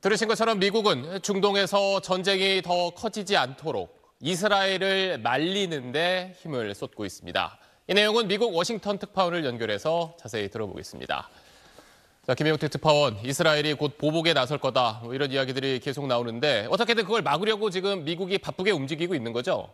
들으신 것처럼 미국은 중동에서 전쟁이 더 커지지 않도록 이스라엘을 말리는데 힘을 쏟고 있습니다. 이 내용은 미국 워싱턴 특파원을 연결해서 자세히 들어보겠습니다. 자, 김영태 특파원, 이스라엘이 곧 보복에 나설 거다 뭐 이런 이야기들이 계속 나오는데 어떻게든 그걸 막으려고 지금 미국이 바쁘게 움직이고 있는 거죠?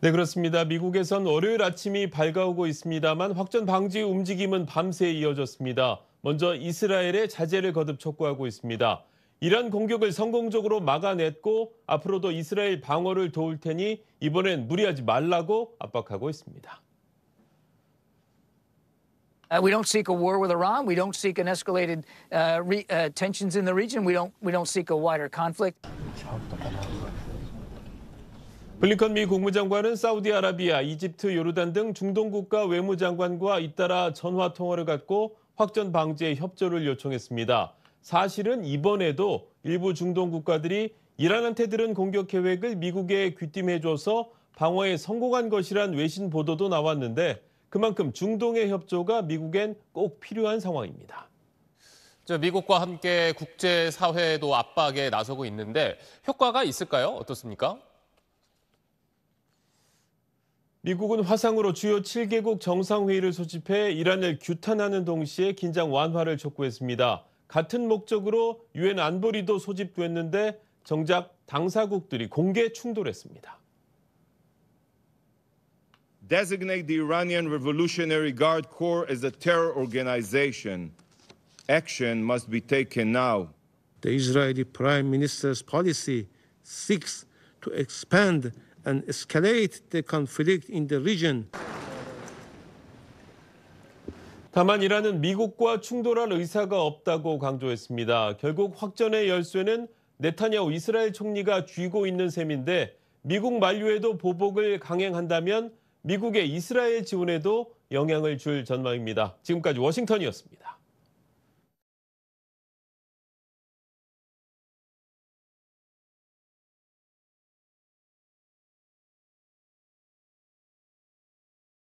네, 그렇습니다. 미국에선 월요일 아침이 밝아오고 있습니다만 확전 방지 움직임은 밤새 이어졌습니다. 먼저 이스라엘의 자제를 거듭 촉구하고 있습니다. 이란 공격을 성공적으로 막아냈고 앞으로도 이스라엘 방어를 도울 테니 이번엔 무리하지 말라고 압박하고 있습니다. Uh, we don't seek a war with Iran. We don't seek an escalated uh, re, uh, tensions in the region. We don't we don't seek a wider conflict. 블링컨 미 국무장관은 사우디아라비아, 이집트, 요르단 등 중동 국가 외무장관과 잇따라 전화 통화를 갖고 확전 방지에 협조를 요청했습니다. 사실은 이번에도 일부 중동 국가들이 이란한테 들은 공격 계획을 미국에 귀띔해줘서 방어에 성공한 것이란 외신 보도도 나왔는데 그만큼 중동의 협조가 미국엔 꼭 필요한 상황입니다. 미국과 함께 국제사회도 압박에 나서고 있는데 효과가 있을까요? 어떻습니까? 미국은 화상으로 주요 7개국 정상회의를 소집해 이란을 규탄하는 동시에 긴장 완화를 촉구했습니다. 같은 목적으로 유엔 안보리도 소집됐는데 정작 당사국들이 공개 충돌했습니다. Designate the Iranian Revolutionary Guard Corps as a terror organization. Action must be taken now. The Israeli Prime Minister's policy seeks to expand and escalate the conflict in the region. 다만 이란은 미국과 충돌할 의사가 없다고 강조했습니다. 결국 확전의 열쇠는 네타냐후 이스라엘 총리가 쥐고 있는 셈인데 미국 만류에도 보복을 강행한다면 미국의 이스라엘 지원에도 영향을 줄 전망입니다. 지금까지 워싱턴이었습니다.